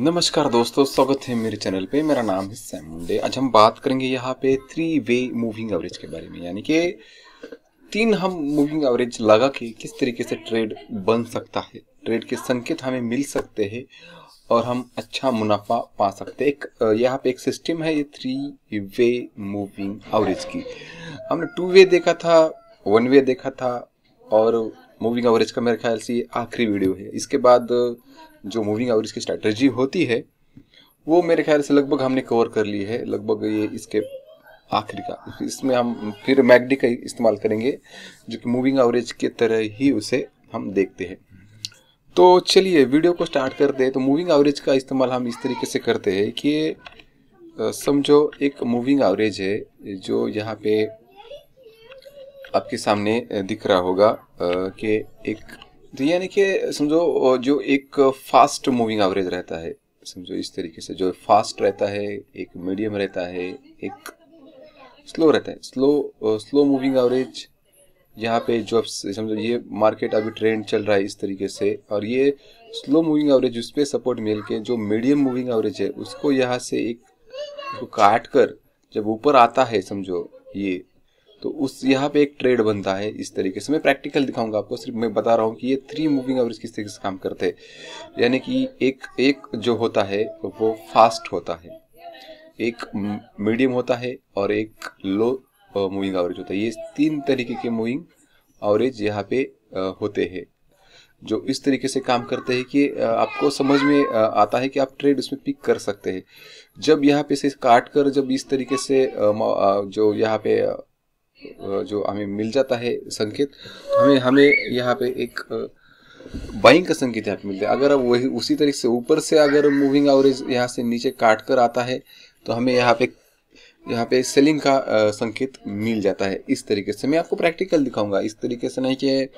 नमस्कार दोस्तों स्वागत है मेरे चैनल पे मेरा नाम है सैम मुंडे आज हम बात करेंगे यहाँ पे थ्री वे मूविंग एवरेज के बारे में यानी कि तीन हम मूविंग एवरेज लगा के किस तरीके से ट्रेड बन सकता है ट्रेड के संकेत हमें मिल सकते हैं और हम अच्छा मुनाफा पा सकते हैं एक यहाँ पे एक सिस्टम है ये थ्री वे मूविंग एवरेज की हमने टू वे देखा था वन वे देखा था और मूविंग एवरेज का मेरे ख्याल से आखिरी वीडियो है इसके बाद जो मूविंग एवरेज की स्ट्रैटेजी होती है वो मेरे ख्याल से लगभग हमने कवर कर ली है लगभग ये इसके आखिर का इसमें हम फिर मैगडी का इस्तेमाल करेंगे जो कि मूविंग एवरेज की तरह ही उसे हम देखते हैं तो चलिए वीडियो को स्टार्ट करते हैं तो मूविंग एवरेज का इस्तेमाल हम इस तरीके से करते हैं कि समझो एक मूविंग एवरेज है जो यहाँ पे आपके सामने दिख रहा होगा कि एक तो यानी कि समझो जो एक फास्ट मूविंग एवरेज रहता है समझो इस तरीके से जो फास्ट रहता है एक मीडियम रहता है एक स्लो रहता है स्लो स्लो मूविंग एवरेज यहाँ पे जो समझो ये मार्केट अभी ट्रेंड चल रहा है इस तरीके से और ये स्लो मूविंग एवरेज उस पर सपोर्ट मिल के जो मीडियम मूविंग एवरेज है उसको यहाँ से एक काट कर जब ऊपर आता है समझो ये तो उस यहाँ पे एक ट्रेड बनता है इस तरीके से मैं प्रैक्टिकल दिखाऊंगा आपको सिर्फ मैं बता रहा हूँ कि ये थ्री मूविंग एवरेज किस तरीके से काम करते हैं यानी कि एक एक जो होता है वो फास्ट होता है एक मीडियम होता है और एक लो मूविंग एवरेज होता है ये तीन तरीके के मूविंग एवरेज यहाँ पे होते हैं जो इस तरीके से काम करते हैं कि आपको समझ में आता है कि आप ट्रेड उसमें पिक कर सकते हैं जब यहाँ पे से काट कर जब इस तरीके से जो यहाँ पे जो हमें मिल जाता है संकेत हमें हमें यहाँ पे एक बाइंग का संकेत यहाँ पे मिलता है अगर वही उसी तरीके से ऊपर से अगर मूविंग एवरेज यहाँ से नीचे काट कर आता है तो हमें यहाँ पे यहाँ पे सेलिंग का संकेत मिल जाता है इस तरीके से मैं आपको प्रैक्टिकल दिखाऊंगा इस तरीके से नहीं कि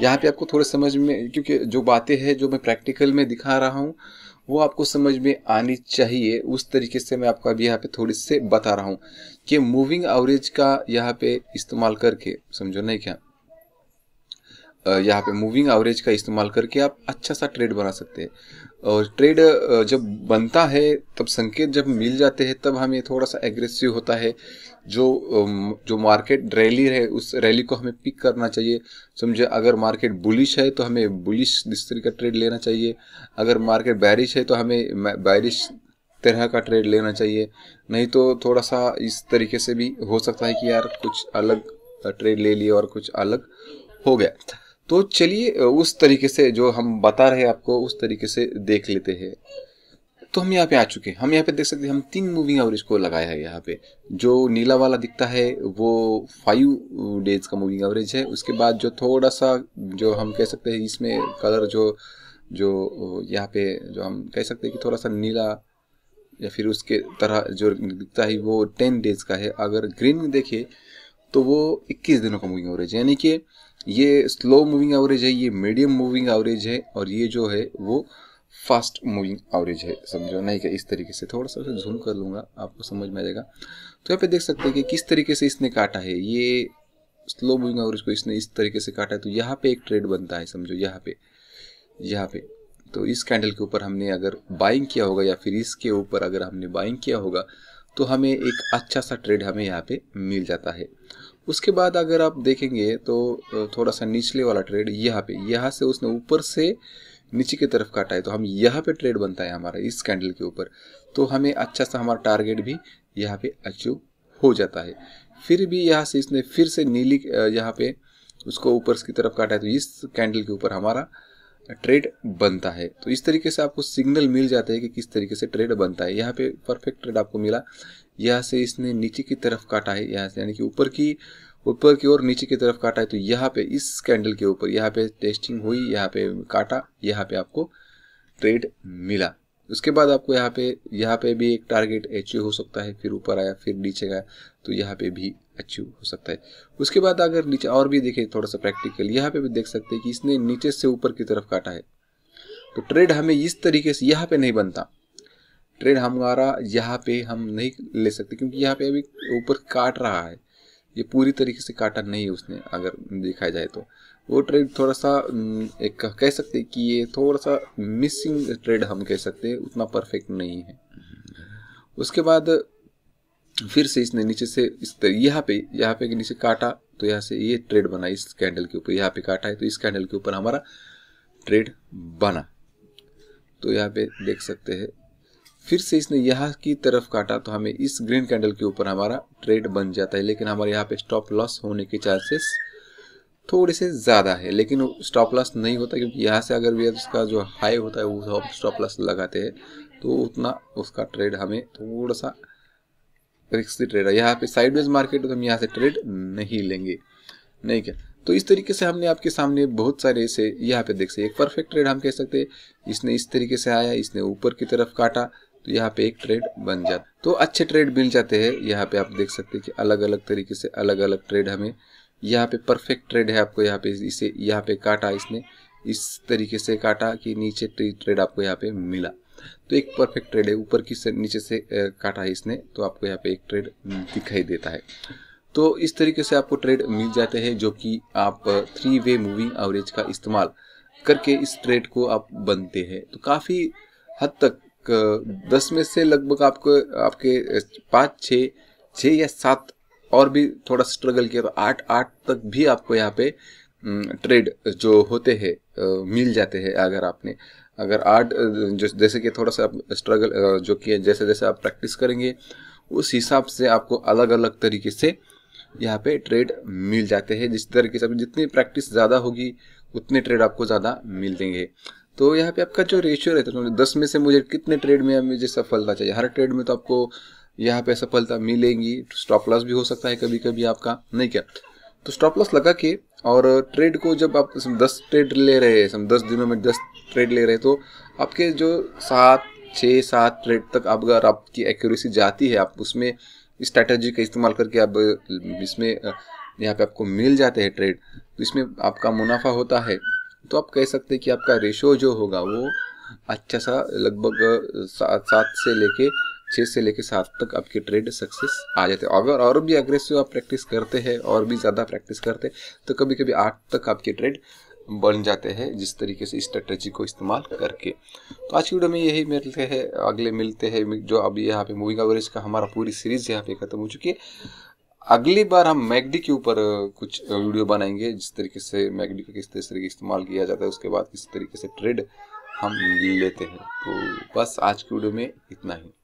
यहाँ पे आपको थोड़े समझ में क्योंकि जो बातें हैं जो मैं प्रैक्टिकल में दिखा रहा हूँ वो आपको समझ में आनी चाहिए उस तरीके से मैं आपको अभी यहाँ पे थोड़ी से बता रहा हूँ कि मूविंग एवरेज का यहाँ पे इस्तेमाल करके समझो नहीं क्या यहाँ पे मूविंग एवरेज का इस्तेमाल करके आप अच्छा सा ट्रेड बना सकते हैं और ट्रेड जब बनता है तब संकेत जब मिल जाते हैं तब हमें थोड़ा सा एग्रेसिव होता है जो जो मार्केट रैली है उस रैली को हमें पिक करना चाहिए समझे अगर मार्केट बुलिश है तो हमें बुलिश इस तरह का ट्रेड लेना चाहिए अगर मार्केट बैरिश है तो हमें बैरिश तरह का ट्रेड लेना चाहिए नहीं तो थोड़ा सा इस तरीके से भी हो सकता है कि यार कुछ अलग ट्रेड ले लिए और कुछ अलग हो गया तो चलिए उस तरीके से जो हम बता रहे आपको उस तरीके से देख लेते हैं तो हम यहाँ पे आ चुके हैं हम यहाँ पे देख सकते हैं हम तीन मूविंग एवरेज को लगाया है यहाँ पे जो नीला वाला दिखता है वो फाइव डेज का मूविंग एवरेज है उसके बाद जो थोड़ा सा जो हम कह सकते हैं इसमें कलर जो जो यहाँ पे जो हम कह सकते हैं कि थोड़ा सा नीला या फिर उसके तरह जो दिखता है वो टेन डेज का है अगर ग्रीन में देखे तो वो इक्कीस दिनों का मूविंग एवरेज यानी कि ये स्लो मूविंग एवरेज है ये मीडियम मूविंग एवरेज है और ये जो है वो फास्ट मूविंग एवरेज है समझो नहीं क्या इस तरीके से थोड़ा सा जूम कर लूँगा आपको समझ में आ जाएगा तो यहाँ पे देख सकते हैं कि किस तरीके से इसने काटा है ये स्लो मूविंग एवरेज को इसने इस तरीके से काटा है तो यहाँ पे एक ट्रेड बनता है समझो यहाँ पे यहाँ पे तो इस कैंडल के ऊपर हमने अगर बाइंग किया होगा या फिर इसके ऊपर अगर हमने बाइंग किया होगा तो हमें एक अच्छा सा ट्रेड हमें यहाँ पे मिल जाता है उसके बाद अगर आप देखेंगे तो थोड़ा सा निचले वाला ट्रेड यहाँ पे यहाँ से उसने ऊपर से नीचे की तरफ काटा है तो हम यहाँ पे ट्रेड बनता है हमारा इस कैंडल के ऊपर तो हमें अच्छा सा हमारा टारगेट भी यहाँ पे अचीव हो जाता है फिर भी यहाँ से इसने फिर से नीली यहाँ पे उसको ऊपर की तरफ काटा है तो इस कैंडल के ऊपर हमारा ट्रेड बनता है तो इस तरीके से आपको सिग्नल मिल जाता है कि किस तरीके से ट्रेड बनता है यहाँ पे परफेक्ट ट्रेड आपको मिला यहाँ से इसने नीचे की तरफ काटा है यहाँ से यानी कि ऊपर की ऊपर की ओर नीचे की तरफ काटा है तो यहाँ पे इस कैंडल के ऊपर यहाँ पे टेस्टिंग हुई यहाँ पे काटा यहाँ पे आपको ट्रेड मिला उसके बाद आपको यहाँ पे यहाँ पे भी एक टारगेट एच हो सकता है फिर ऊपर आया फिर नीचे गया तो यहाँ पे भी अचीव हो सकता है उसके बाद अगर नीचे और भी देखें थोड़ा सा प्रैक्टिकल यहाँ पे भी देख सकते हैं कि इसने नीचे से ऊपर की तरफ काटा है तो ट्रेड हमें इस तरीके से यहाँ पे नहीं बनता ट्रेड हमारा यहाँ पे हम नहीं ले सकते क्योंकि यहाँ पे अभी ऊपर काट रहा है ये पूरी तरीके से काटा नहीं है उसने अगर देखा जाए तो वो ट्रेड थोड़ा सा एक कह सकते कि ये थोड़ा सा मिसिंग ट्रेड हम कह सकते उतना परफेक्ट नहीं है उसके बाद फिर से इसने नीचे से इस यहाँ पे यहाँ पे के नीचे काटा तो यहाँ से ये ट्रेड बना इस कैंडल के ऊपर यहाँ पे काटा है तो इस कैंडल के ऊपर हमारा ट्रेड बना तो यहाँ पे देख सकते हैं फिर से इसने यहाँ की तरफ काटा तो हमें इस ग्रीन कैंडल के ऊपर हमारा ट्रेड बन जाता है लेकिन हमारे यहाँ पे स्टॉप लॉस होने के चांसेस थोड़े से ज़्यादा है लेकिन स्टॉप लॉस नहीं होता क्योंकि यहाँ से अगर भी उसका जो हाई होता है वो स्टॉप लॉस लगाते हैं तो उतना उसका ट्रेड हमें थोड़ा सा रिस्क ट्रेड है यहाँ पे साइडवेज मार्केट तो हम यहाँ से ट्रेड नहीं लेंगे नहीं क्या तो इस तरीके से हमने आपके सामने बहुत सारे ऐसे यहाँ पे देख सकते एक परफेक्ट ट्रेड हम कह सकते हैं इसने इस तरीके से आया इसने ऊपर की तरफ काटा तो यहाँ पे एक ट्रेड बन जाता तो अच्छे ट्रेड मिल जाते हैं यहाँ पे आप देख सकते हैं कि अलग अलग तरीके से अलग अलग ट्रेड हमें यहाँ पे परफेक्ट ट्रेड है आपको यहाँ पे इसे यहाँ पे काटा इसने इस तरीके से काटा कि नीचे ट्रेड आपको यहाँ पे मिला तो एक परफेक्ट ट्रेड है ऊपर की से नीचे से काटा है इसने तो आपको यहाँ पे एक ट्रेड दिखाई देता है तो इस तरीके से आपको ट्रेड मिल जाते हैं जो कि आप थ्री वे मूविंग एवरेज का इस्तेमाल करके इस ट्रेड को आप बनते हैं तो काफ़ी हद तक दस में से लगभग आपको आपके पाँच छः छः या सात और भी थोड़ा स्ट्रगल किया तो आठ आठ तक भी आपको यहाँ पे ट्रेड जो होते हैं मिल जाते हैं अगर आपने अगर आर्ट जैसे कि थोड़ा सा आप स्ट्रगल जो कि जैसे जैसे आप प्रैक्टिस करेंगे उस हिसाब से आपको अलग अलग तरीके से यहाँ पे ट्रेड मिल जाते हैं जिस तरीके से आप जितनी प्रैक्टिस ज़्यादा होगी उतने ट्रेड आपको ज़्यादा मिल देंगे तो यहाँ पे आपका जो रेशियो रहता है तो दस में से मुझे कितने ट्रेड में मुझे सफलता चाहिए हर ट्रेड में तो आपको यहाँ पे सफलता मिलेगी स्टॉप लॉस भी हो सकता है कभी कभी आपका नहीं क्या तो स्टॉप लॉस लगा के और ट्रेड को जब आप दस ट्रेड ले रहे हैं दस दिनों में दस ट्रेड ले रहे हैं तो आपके जो सात छः सात ट्रेड तक आप अगर आपकी एक्यूरेसी जाती है आप उसमें स्ट्रैटेजी का इस्तेमाल करके आप इसमें यहाँ पे आपको मिल जाते हैं ट्रेड तो इसमें आपका मुनाफा होता है तो आप कह सकते हैं कि आपका रेशो जो होगा वो अच्छा सा लगभग सात सात से लेके छः से लेकर सात तक आपके ट्रेड सक्सेस आ जाते हैं अगर और भी अग्रेसिव आप प्रैक्टिस करते हैं और भी ज़्यादा प्रैक्टिस करते हैं तो कभी कभी आठ तक आपके ट्रेड बन जाते हैं जिस तरीके से स्ट्रेटजी को इस्तेमाल करके तो आज की वीडियो में यही मिलते हैं अगले मिलते हैं जो अभी यहाँ पे मूविंग एवरेज का हमारा पूरी सीरीज यहाँ पे खत्म हो चुकी है अगली बार हम मैगडी के ऊपर कुछ वीडियो बनाएंगे जिस तरीके से मैगडी का किस तरीके इस्तेमाल किया जाता है उसके बाद किस तरीके से ट्रेड हम लेते हैं तो बस आज की वीडियो में इतना ही